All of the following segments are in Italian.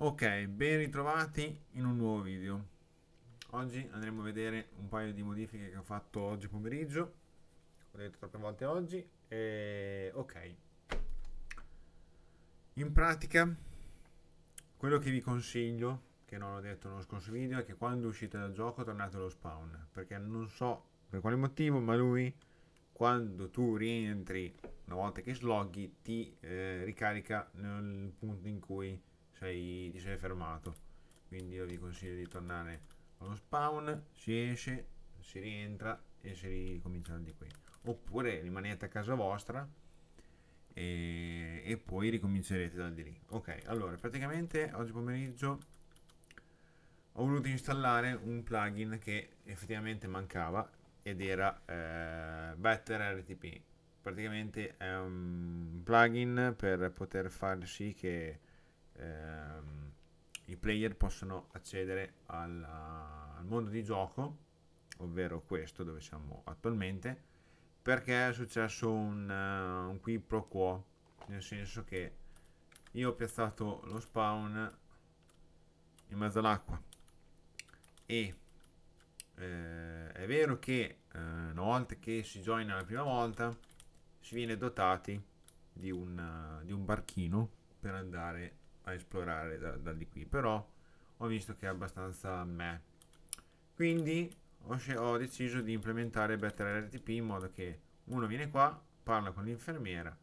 Ok, ben ritrovati in un nuovo video. Oggi andremo a vedere un paio di modifiche che ho fatto oggi pomeriggio. Ho detto troppe volte oggi. E ok. In pratica, quello che vi consiglio, che non ho detto nello scorso video, è che quando uscite dal gioco tornate allo spawn. Perché non so per quale motivo, ma lui, quando tu rientri, una volta che sloghi, ti eh, ricarica nel punto in cui sei, cioè, ti sei fermato quindi io vi consiglio di tornare allo spawn si esce si rientra e si ricomincia da qui oppure rimanete a casa vostra e, e poi ricomincerete da di lì ok allora praticamente oggi pomeriggio ho voluto installare un plugin che effettivamente mancava ed era eh, Better RTP praticamente è un plugin per poter far sì che ehm, i player possono accedere alla, al mondo di gioco, ovvero questo dove siamo attualmente, perché è successo un, uh, un qui pro quo, nel senso che io ho piazzato lo spawn in mezzo all'acqua e eh, è vero che eh, una volta che si joina la prima volta si viene dotati di un, uh, di un barchino per andare a esplorare da, da, di qui, però ho visto che è abbastanza me. Quindi ho, ho deciso di implementare Better RTP in modo che uno viene qua, parla con l'infermiera,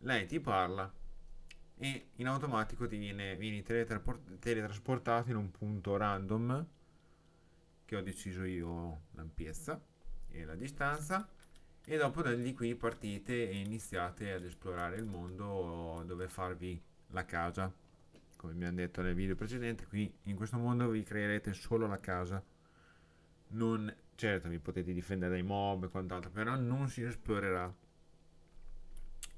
lei ti parla e in automatico ti viene, vieni teletrasportato in un punto random che ho deciso io l'ampiezza e la distanza e dopo da di qui partite e iniziate ad esplorare il mondo dove farvi la casa come mi hanno detto nel video precedente qui in questo mondo vi creerete solo la casa non certo vi potete difendere dai mob e quant'altro però non si esplorerà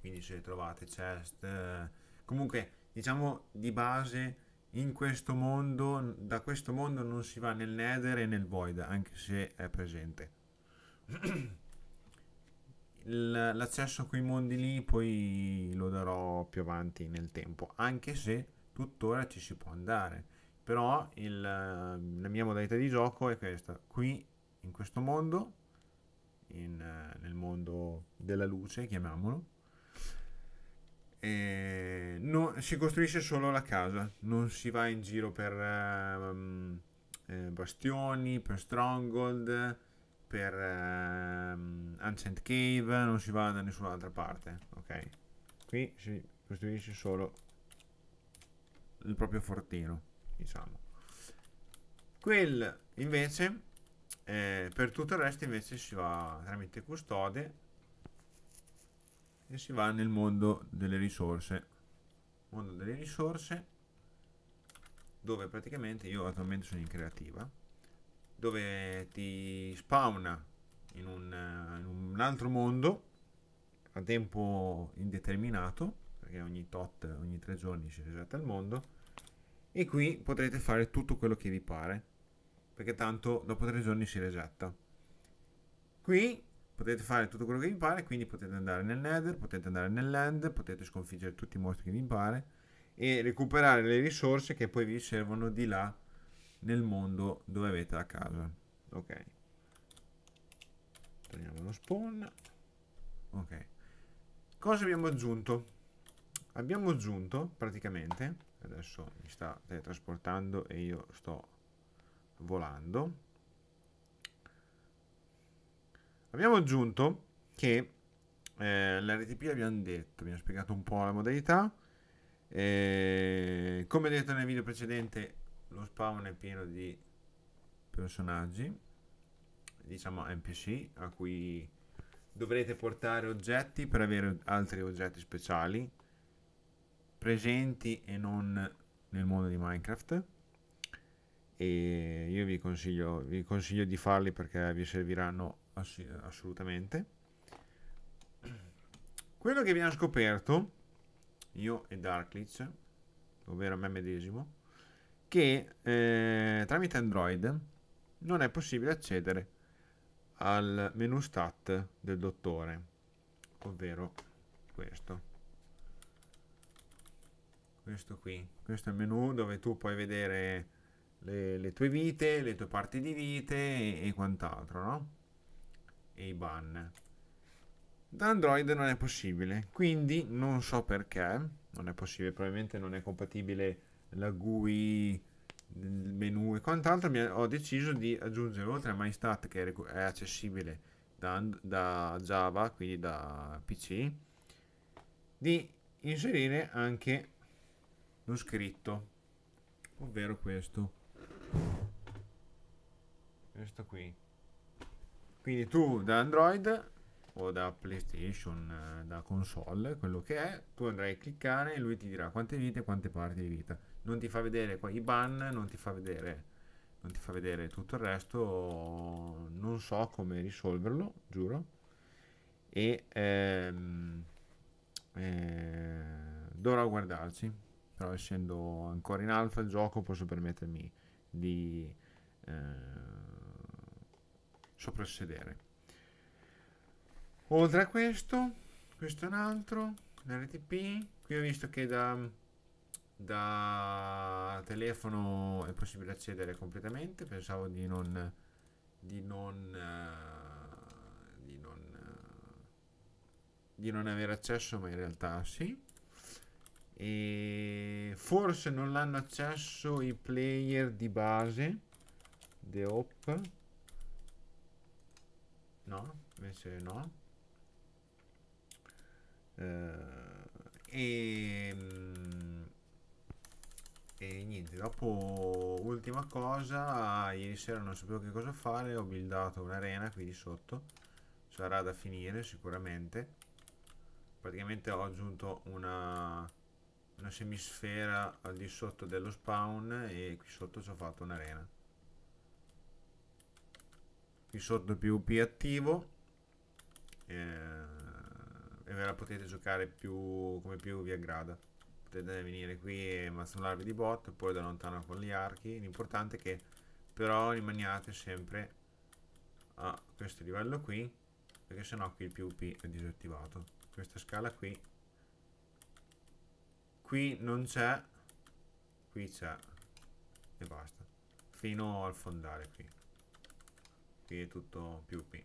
quindi se trovate chest eh, comunque diciamo di base in questo mondo da questo mondo non si va nel nether e nel void anche se è presente l'accesso a quei mondi lì poi lo darò più avanti nel tempo, anche se tuttora ci si può andare. Però il, ehm, la mia modalità di gioco è questa, qui in questo mondo, in, nel mondo della luce, chiamiamolo, no, si costruisce solo la casa, non si va in giro per um, eh, bastioni, per stronghold, per... Uh, Ancient Cave non si va da nessun'altra parte. Ok. Qui si costruisce solo il proprio fortino, diciamo. Quel invece, eh, per tutto il resto invece si va tramite custode e si va nel mondo delle risorse. Mondo delle risorse dove praticamente io attualmente sono in creativa dove ti spawna in un, in un altro mondo a tempo indeterminato, perché ogni tot, ogni tre giorni ci resetta il mondo, e qui potrete fare tutto quello che vi pare, perché tanto dopo tre giorni si resetta. Qui potete fare tutto quello che vi pare, quindi potete andare nel nether, potete andare nel land, potete sconfiggere tutti i mostri che vi pare e recuperare le risorse che poi vi servono di là nel mondo dove avete la casa. Ok togliamo lo spawn ok cosa abbiamo aggiunto abbiamo aggiunto praticamente adesso mi sta teletrasportando e io sto volando abbiamo aggiunto che eh, l'RTP abbiamo detto abbiamo spiegato un po' la modalità eh, come detto nel video precedente lo spawn è pieno di personaggi diciamo NPC a cui dovrete portare oggetti per avere altri oggetti speciali presenti e non nel mondo di Minecraft e io vi consiglio, vi consiglio di farli perché vi serviranno ass assolutamente quello che abbiamo scoperto io e Darklitz ovvero me medesimo che eh, tramite Android non è possibile accedere al menu stat del dottore, ovvero questo. Questo qui. Questo è il menu dove tu puoi vedere le, le tue vite, le tue parti di vite e, e quant'altro, no? E i ban. Da Android non è possibile, quindi non so perché, non è possibile, probabilmente non è compatibile la GUI del menu e quant'altro, ho deciso di aggiungere oltre a MyStat che è accessibile da, da Java, quindi da PC, di inserire anche lo scritto, ovvero questo. Questo qui. Quindi tu da Android o da PlayStation, eh, da console, quello che è, tu andrai a cliccare e lui ti dirà quante vite e quante parti di vita. Non ti fa vedere qua i ban, non ti fa vedere, non ti fa vedere tutto il resto, non so come risolverlo, giuro. E ehm, eh, dovrò guardarci, però essendo ancora in alfa il gioco posso permettermi di eh, soprassedere. Oltre a questo, questo è un altro, RTP Qui ho visto che da, da, telefono è possibile accedere completamente, pensavo di non... Di non, uh, di, non di non avere accesso ma in realtà sì e forse non l'hanno accesso i player di base The Hop no, invece no eh, e, mm, e niente, dopo ultima cosa, ieri sera non sapevo che cosa fare, ho buildato un'arena qui di sotto, sarà da finire sicuramente. Praticamente ho aggiunto una, una semisfera al di sotto dello spawn e qui sotto ci ho fatto un'arena. Qui sotto più PvP attivo. Eh, ve la potete giocare più come più vi aggrada. Potete venire qui e macellarvi di bot, poi da lontano con gli archi. L'importante è che però rimaniate sempre a questo livello qui, perché sennò qui il PvP è disattivato. Questa scala qui. Qui non c'è, qui c'è e basta. Fino al fondale qui. Qui è tutto PvP.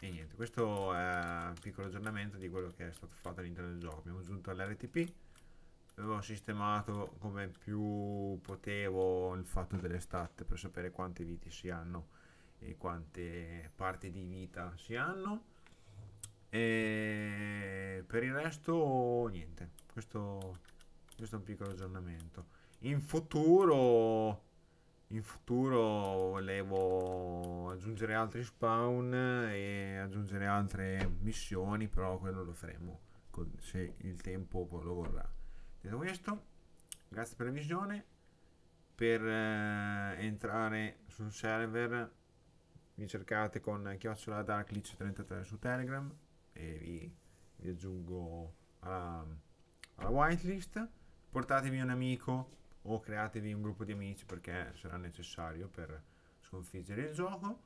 E niente, questo è un piccolo aggiornamento di quello che è stato fatto all'interno del gioco. Abbiamo aggiunto l'RTP, avevo sistemato come più potevo il fatto delle stat per sapere quante viti si hanno e quante parti di vita si hanno. E per il resto niente, questo, questo è un piccolo aggiornamento. In futuro in futuro volevo aggiungere altri spawn e aggiungere altre missioni però quello lo faremo con, se il tempo lo vorrà detto questo grazie per la visione per eh, entrare sul server mi cercate con chiocciola darklich33 su telegram e vi, vi aggiungo alla, alla whitelist portatevi un amico o createvi un gruppo di amici perché sarà necessario per sconfiggere il gioco.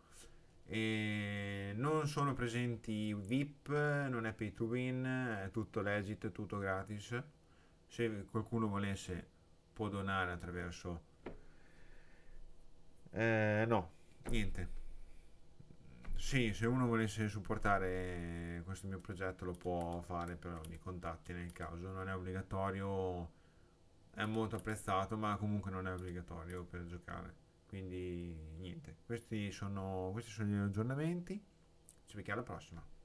E non sono presenti VIP, non è pay to win, è tutto legit, tutto gratis. Se qualcuno volesse può donare attraverso... Eh, no, niente. Sì, se uno volesse supportare questo mio progetto lo può fare, però mi contatti nel caso, non è obbligatorio è molto apprezzato ma comunque non è obbligatorio per giocare quindi niente questi sono, questi sono gli aggiornamenti ci becchiamo alla prossima